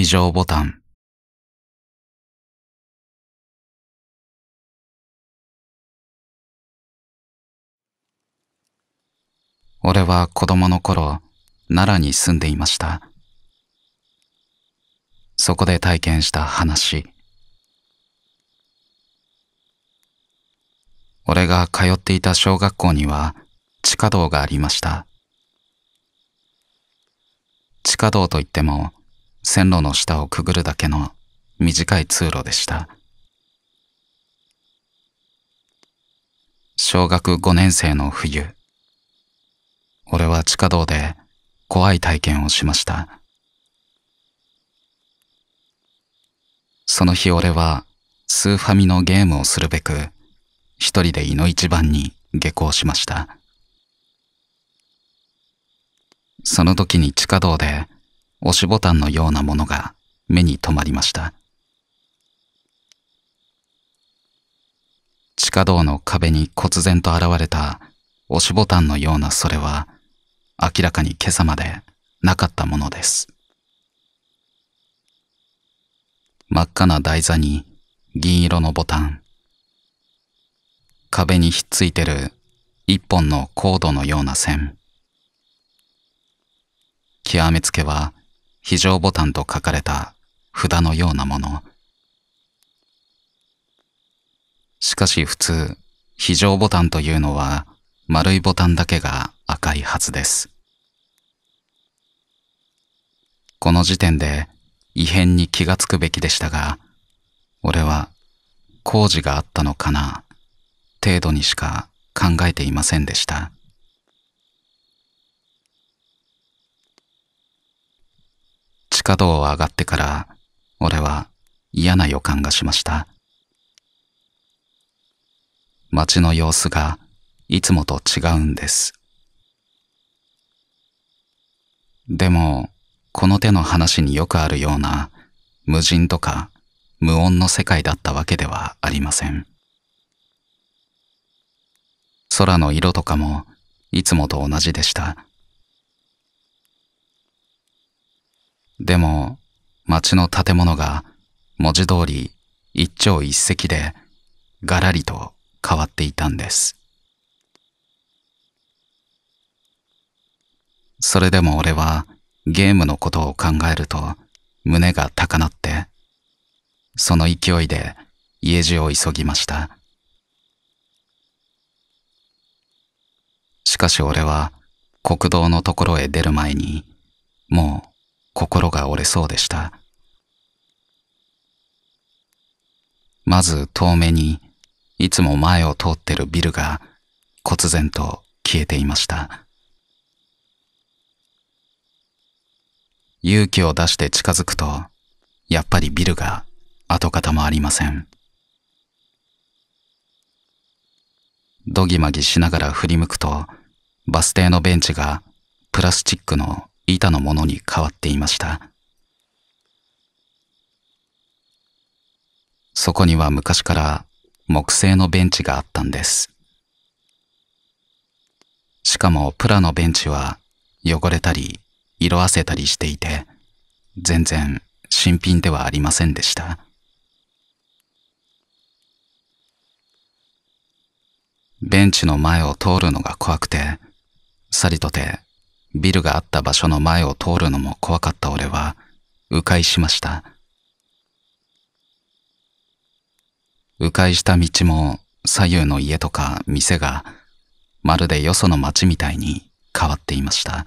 非常ボタン。俺は子供の頃、奈良に住んでいました。そこで体験した話。俺が通っていた小学校には地下道がありました。地下道といっても線路の下をくぐるだけの短い通路でした。小学5年生の冬、俺は地下道で怖い体験をしました。その日俺はスーファミのゲームをするべく一人で井の一番に下校しました。その時に地下道で押しボタンのようなものが目に留まりました。地下道の壁に忽然と現れた押しボタンのようなそれは明らかに今朝までなかったものです。真っ赤な台座に銀色のボタン。壁にひっついてる一本のコードのような線。極めつけは非常ボタンと書かれた札のようなもの。しかし普通、非常ボタンというのは丸いボタンだけが赤いはずです。この時点で異変に気がつくべきでしたが、俺は工事があったのかな程度にしか考えていませんでした。地下道を上がってから、俺は嫌な予感がしました。街の様子がいつもと違うんです。でも、この手の話によくあるような無人とか無音の世界だったわけではありません。空の色とかもいつもと同じでした。でも、町の建物が文字通り一朝一夕でがらりと変わっていたんです。それでも俺はゲームのことを考えると胸が高鳴って、その勢いで家路を急ぎました。しかし俺は国道のところへ出る前に、もう、心が折れそうでした。まず遠目に、いつも前を通ってるビルが、忽然と消えていました。勇気を出して近づくと、やっぱりビルが跡形もありません。どぎまぎしながら振り向くと、バス停のベンチがプラスチックの板のものに変わっていましたそこには昔から木製のベンチがあったんですしかもプラのベンチは汚れたり色あせたりしていて全然新品ではありませんでしたベンチの前を通るのが怖くてさりとてビルがあった場所の前を通るのも怖かった俺は、迂回しました。迂回した道も左右の家とか店がまるでよその町みたいに変わっていました。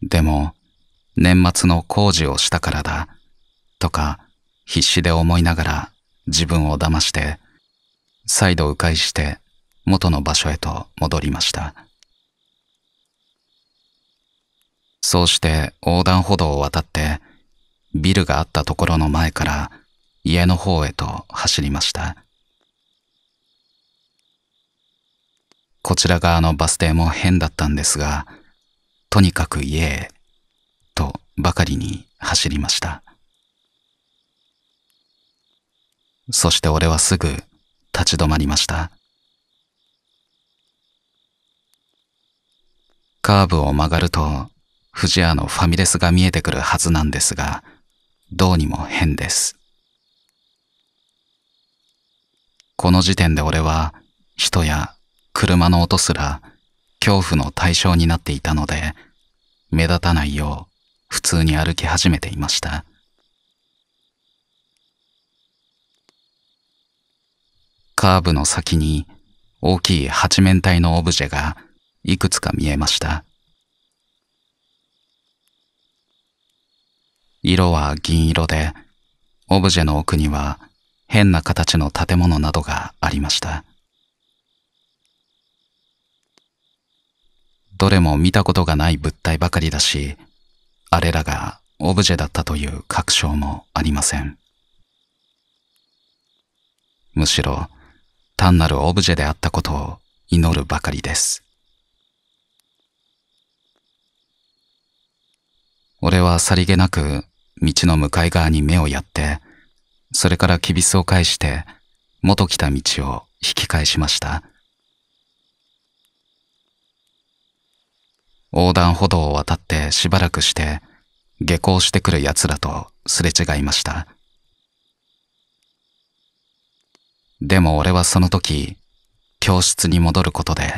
でも年末の工事をしたからだとか必死で思いながら自分を騙して再度迂回して元の場所へと戻りました。そうして横断歩道を渡って、ビルがあったところの前から家の方へと走りました。こちら側のバス停も変だったんですが、とにかく家へ、とばかりに走りました。そして俺はすぐ立ち止まりました。カーブを曲がると不二家のファミレスが見えてくるはずなんですが、どうにも変です。この時点で俺は人や車の音すら恐怖の対象になっていたので、目立たないよう普通に歩き始めていました。カーブの先に大きい八面体のオブジェがいくつか見えました。色は銀色で、オブジェの奥には変な形の建物などがありました。どれも見たことがない物体ばかりだし、あれらがオブジェだったという確証もありません。むしろ単なるオブジェであったことを祈るばかりです。俺はさりげなく道の向かい側に目をやって、それからキビスを返して、元来た道を引き返しました。横断歩道を渡ってしばらくして、下校してくる奴らとすれ違いました。でも俺はその時、教室に戻ることで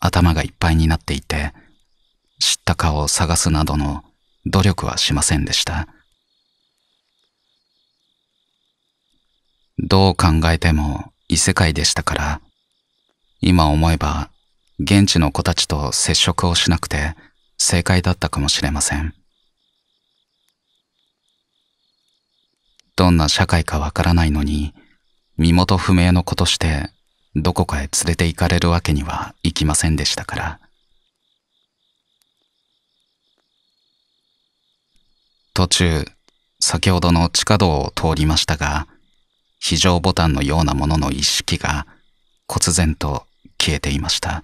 頭がいっぱいになっていて、知った顔を探すなどの努力はしませんでした。どう考えても異世界でしたから、今思えば現地の子たちと接触をしなくて正解だったかもしれません。どんな社会かわからないのに、身元不明の子としてどこかへ連れて行かれるわけにはいきませんでしたから。途中、先ほどの地下道を通りましたが、非常ボタンのようなものの一式が忽然と消えていました。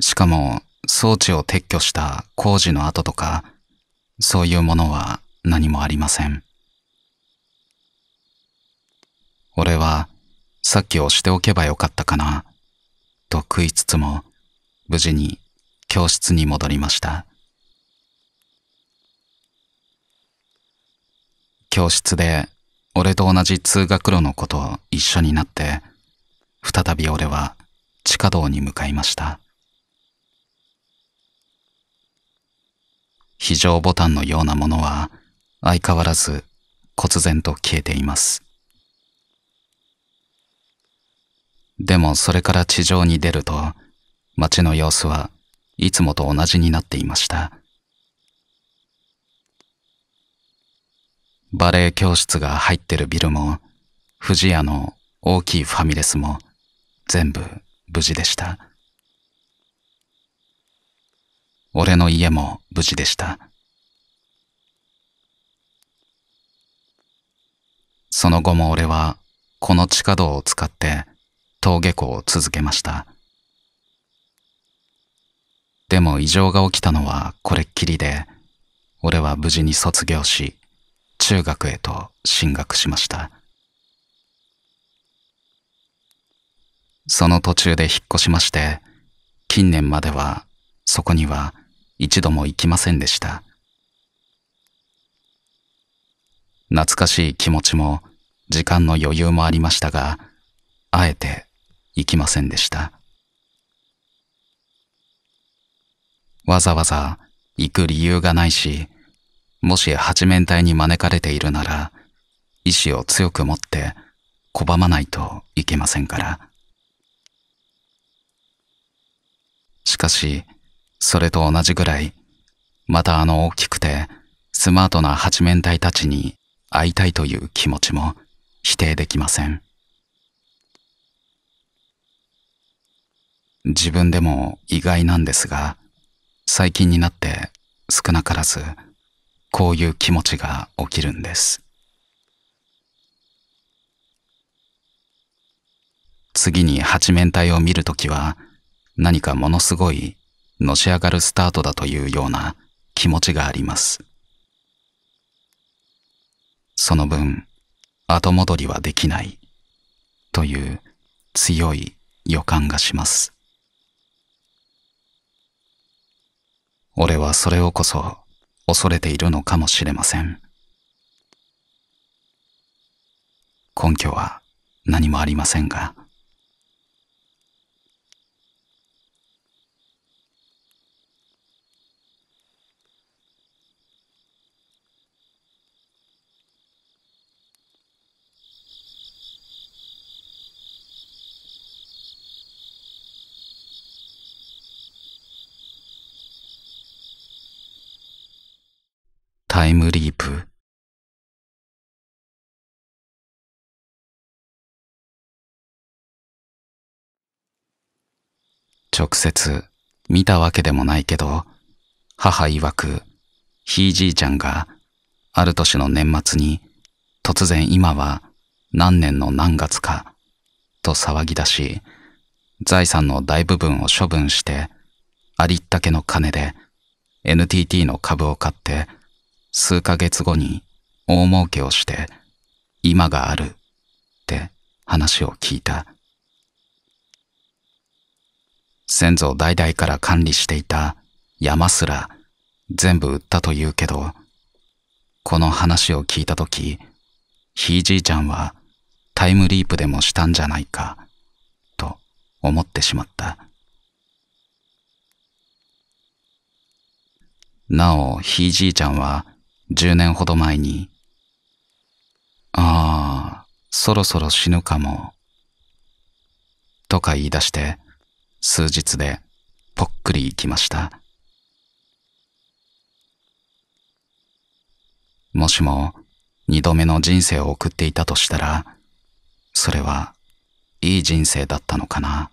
しかも装置を撤去した工事の跡とか、そういうものは何もありません。俺はさっき押しておけばよかったかな、と食いつつも、無事に教室に戻りました。教室で俺と同じ通学路の子と一緒になって再び俺は地下道に向かいました非常ボタンのようなものは相変わらず忽然と消えていますでもそれから地上に出ると街の様子はいつもと同じになっていました。バレエ教室が入ってるビルも、富士屋の大きいファミレスも、全部無事でした。俺の家も無事でした。その後も俺は、この地下道を使って、登下校を続けました。でも異常が起きたのはこれっきりで、俺は無事に卒業し、中学へと進学しましたその途中で引っ越しまして近年まではそこには一度も行きませんでした懐かしい気持ちも時間の余裕もありましたがあえて行きませんでしたわざわざ行く理由がないしもし八面体に招かれているなら、意志を強く持って拒まないといけませんから。しかし、それと同じぐらい、またあの大きくてスマートな八面体たちに会いたいという気持ちも否定できません。自分でも意外なんですが、最近になって少なからずこういう気持ちが起きるんです。次に八面体を見るときは何かものすごいのし上がるスタートだというような気持ちがあります。その分後戻りはできないという強い予感がします。俺はそれをこそ恐れているのかもしれません。根拠は何もありませんが、ムリープ。直接見たわけでもないけど、母曰く、ひいじいちゃんがある年の年末に突然今は何年の何月かと騒ぎ出し、財産の大部分を処分してありったけの金で NTT の株を買って数ヶ月後に大儲けをして今があるって話を聞いた。先祖代々から管理していた山すら全部売ったというけど、この話を聞いたとき、ひいじいちゃんはタイムリープでもしたんじゃないか、と思ってしまった。なお、ひいじいちゃんは10年ほど前に、ああ、そろそろ死ぬかも、とか言い出して、数日でぽっくり行きました。もしも二度目の人生を送っていたとしたら、それはいい人生だったのかな。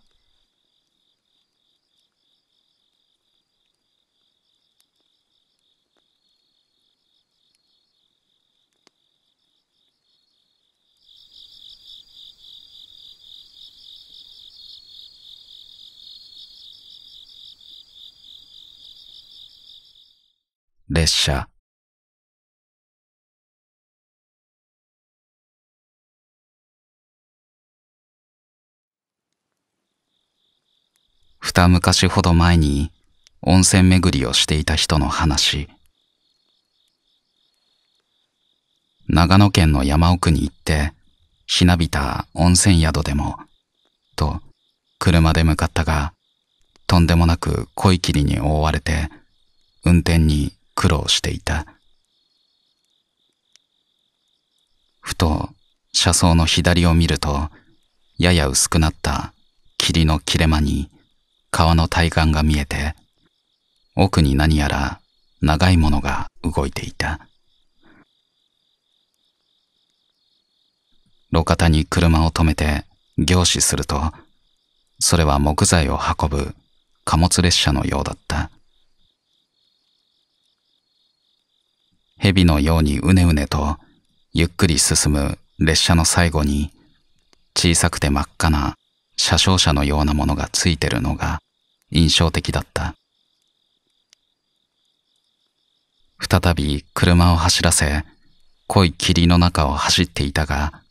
列車二昔ほど前に温泉巡りをしていた人の話長野県の山奥に行ってひなびた温泉宿でもと車で向かったがとんでもなく濃い霧に覆われて運転に苦労していた。ふと車窓の左を見ると、やや薄くなった霧の切れ間に川の対岸が見えて、奥に何やら長いものが動いていた。路肩に車を止めて凝視すると、それは木材を運ぶ貨物列車のようだった。蛇のようにうねうねとゆっくり進む列車の最後に小さくて真っ赤な車掌車のようなものがついてるのが印象的だった。再び車を走らせ濃い霧の中を走っていたが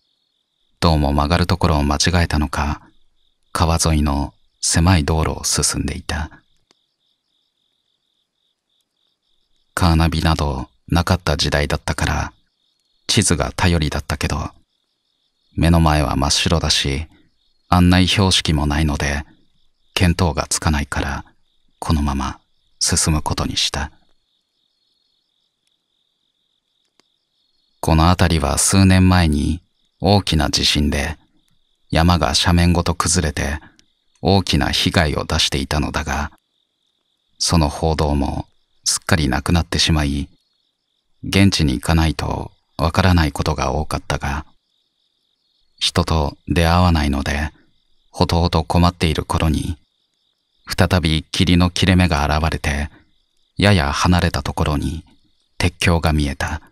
どうも曲がるところを間違えたのか川沿いの狭い道路を進んでいた。カーナビなどなかった時代だったから、地図が頼りだったけど、目の前は真っ白だし、案内標識もないので、見当がつかないから、このまま進むことにした。この辺りは数年前に大きな地震で山が斜面ごと崩れて大きな被害を出していたのだが、その報道もすっかりなくなってしまい、現地に行かないとわからないことが多かったが、人と出会わないので、ほとほと困っている頃に、再び霧の切れ目が現れて、やや離れたところに鉄橋が見えた。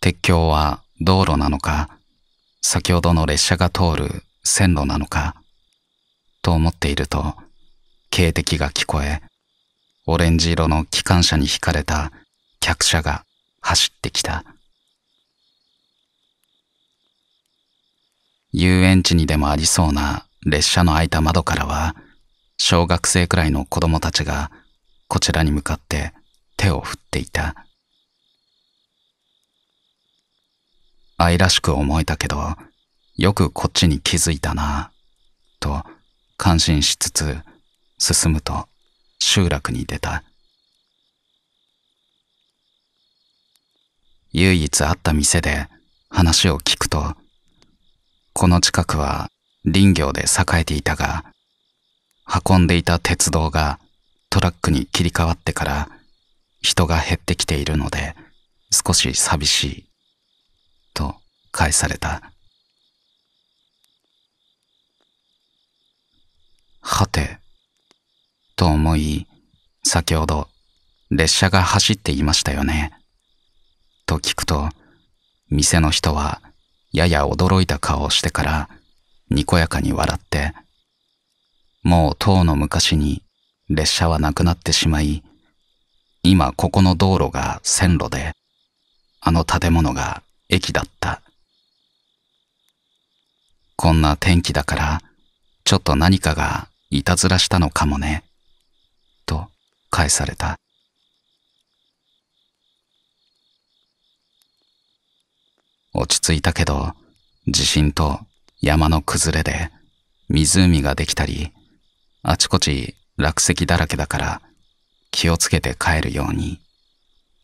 鉄橋は道路なのか、先ほどの列車が通る線路なのか、と思っていると、警笛が聞こえ、オレンジ色の機関車に引かれた客車が走ってきた。遊園地にでもありそうな列車の開いた窓からは、小学生くらいの子供たちがこちらに向かって手を振っていた。愛らしく思えたけど、よくこっちに気づいたなぁ、と感心しつつ進むと、集落に出た唯一あった店で話を聞くとこの近くは林業で栄えていたが運んでいた鉄道がトラックに切り替わってから人が減ってきているので少し寂しいと返されたはてと思い、先ほど列車が走っていましたよね。と聞くと、店の人はやや驚いた顔をしてから、にこやかに笑って、もう塔の昔に列車はなくなってしまい、今ここの道路が線路で、あの建物が駅だった。こんな天気だから、ちょっと何かがいたずらしたのかもね。返された。落ち着いたけど、地震と山の崩れで湖ができたり、あちこち落石だらけだから気をつけて帰るように、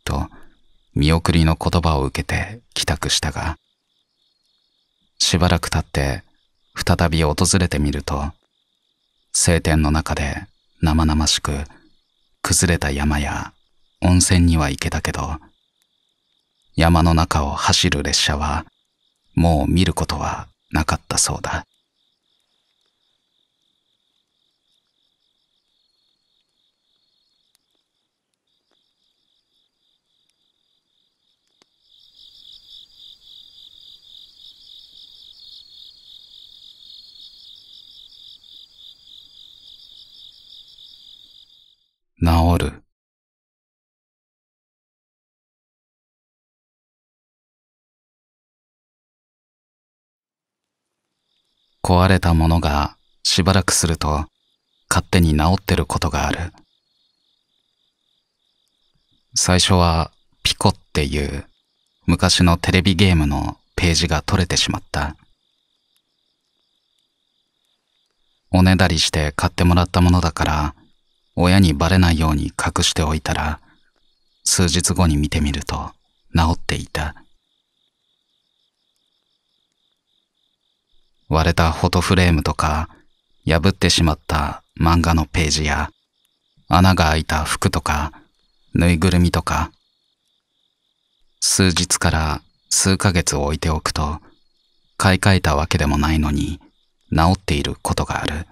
と見送りの言葉を受けて帰宅したが、しばらく経って再び訪れてみると、晴天の中で生々しく崩れた山や温泉には行けたけど、山の中を走る列車はもう見ることはなかったそうだ。る。壊れたものがしばらくすると勝手に治ってることがある。最初はピコっていう昔のテレビゲームのページが取れてしまった。おねだりして買ってもらったものだから親にバレないように隠しておいたら、数日後に見てみると治っていた。割れたフォトフレームとか、破ってしまった漫画のページや、穴が開いた服とか、ぬいぐるみとか、数日から数ヶ月置いておくと、買い替えたわけでもないのに、治っていることがある。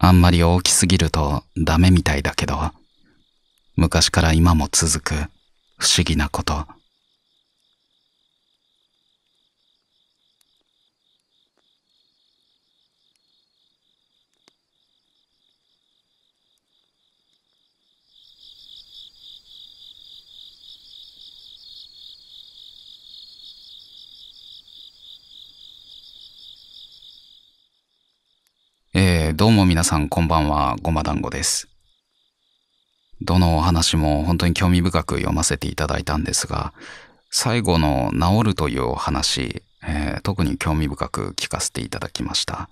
あんまり大きすぎるとダメみたいだけど、昔から今も続く不思議なこと。どうも皆さんこんばんは、ごま団子です。どのお話も本当に興味深く読ませていただいたんですが、最後の治るというお話、えー、特に興味深く聞かせていただきました。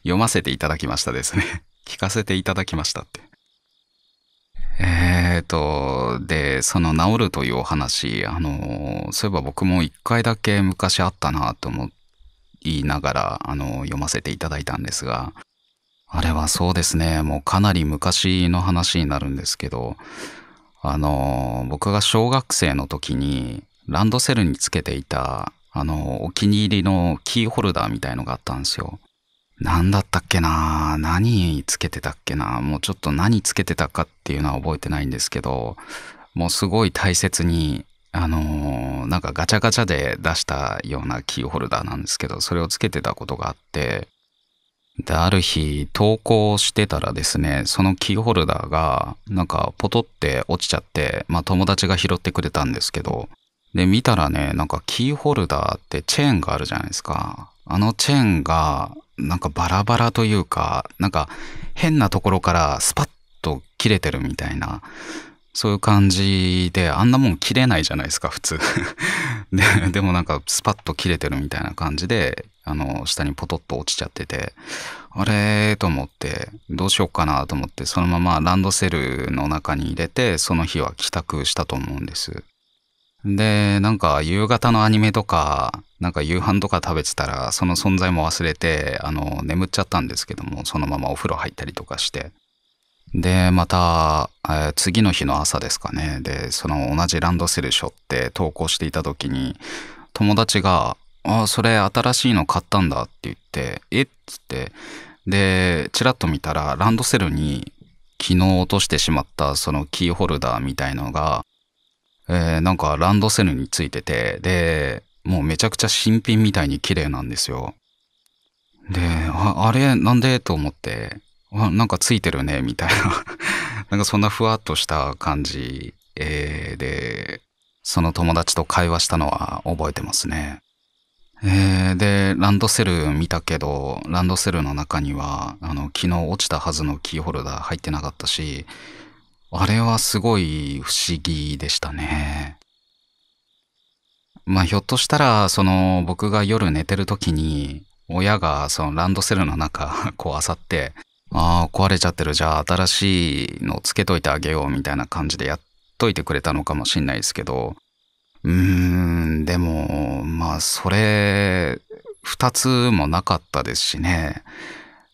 読ませていただきましたですね。聞かせていただきましたって。えーと、で、その治るというお話、あの、そういえば僕も一回だけ昔あったなと思いながら、あの、読ませていただいたんですが、あれはそうですね、もうかなり昔の話になるんですけど、あの、僕が小学生の時にランドセルにつけていた、あの、お気に入りのキーホルダーみたいのがあったんですよ。何だったっけな何つけてたっけなもうちょっと何つけてたかっていうのは覚えてないんですけど、もうすごい大切に、あのなんかガチャガチャで出したようなキーホルダーなんですけど、それをつけてたことがあって、で、ある日、投稿してたらですね、そのキーホルダーが、なんか、ポトって落ちちゃって、まあ、友達が拾ってくれたんですけど、で、見たらね、なんか、キーホルダーってチェーンがあるじゃないですか。あのチェーンが、なんかバラバラというか、なんか、変なところからスパッと切れてるみたいな、そういう感じで、あんなもん切れないじゃないですか、普通。で、でもなんかスパッと切れてるみたいな感じで、あの、下にポトッと落ちちゃってて、あれと思って、どうしようかなと思って、そのままランドセルの中に入れて、その日は帰宅したと思うんです。で、なんか夕方のアニメとか、なんか夕飯とか食べてたら、その存在も忘れて、あの、眠っちゃったんですけども、そのままお風呂入ったりとかして。で、また、えー、次の日の朝ですかね。で、その同じランドセル背負って投稿していた時に、友達が、ああ、それ新しいの買ったんだって言って、えっつって、で、チラッと見たら、ランドセルに昨日落としてしまったそのキーホルダーみたいのが、えー、なんかランドセルについてて、で、もうめちゃくちゃ新品みたいに綺麗なんですよ。で、あ、あれなんでと思って、あ、なんかついてるね、みたいな なんかそんなふわっとした感じ、えー、で、その友達と会話したのは覚えてますね。えー、で、ランドセル見たけど、ランドセルの中には、あの、昨日落ちたはずのキーホルダー入ってなかったし、あれはすごい不思議でしたね。まあ、ひょっとしたら、その、僕が夜寝てる時に、親がそのランドセルの中、こうさって、ああ、壊れちゃってる、じゃあ新しいのつけといてあげようみたいな感じでやっといてくれたのかもしんないですけど、うーん、でも、まあ、それ、二つもなかったですしね。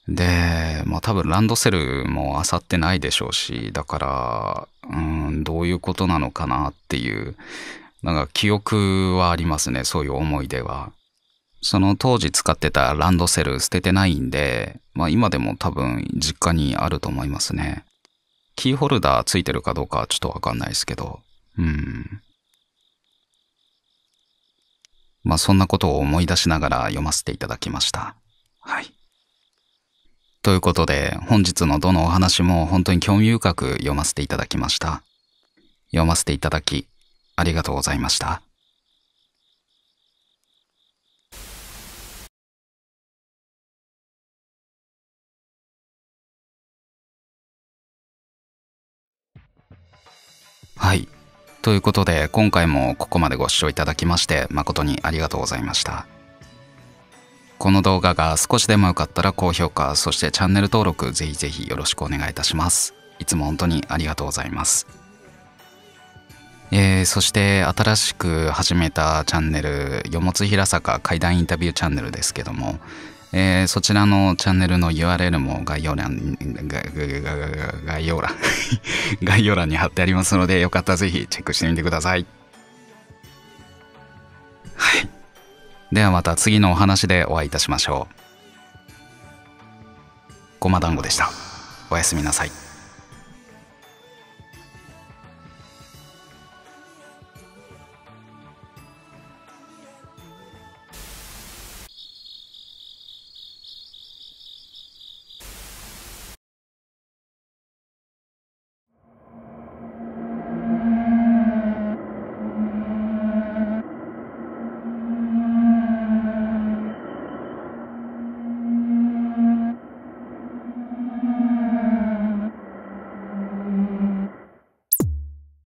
で、まあ多分ランドセルも漁ってないでしょうし、だから、うん、どういうことなのかなっていう、なんか記憶はありますね、そういう思い出は。その当時使ってたランドセル捨ててないんで、まあ今でも多分実家にあると思いますね。キーホルダーついてるかどうかはちょっとわかんないですけど、うん。まあ、そんなことを思い出しながら読ませていただきました。はい。ということで、本日のどのお話も本当に興味深く読ませていただきました。読ませていただき、ありがとうございました。はい。ということで今回もここまでご視聴いただきまして誠にありがとうございました。この動画が少しでも良かったら高評価、そしてチャンネル登録ぜひぜひよろしくお願いいたします。いつも本当にありがとうございます。えー、そして新しく始めたチャンネル、よもつひらさか怪談インタビューチャンネルですけども、えー、そちらのチャンネルの URL も概要欄、概要欄、概要欄に貼ってありますので、よかったらぜひチェックしてみてください。はい。ではまた次のお話でお会いいたしましょう。ごま団子でした。おやすみなさい。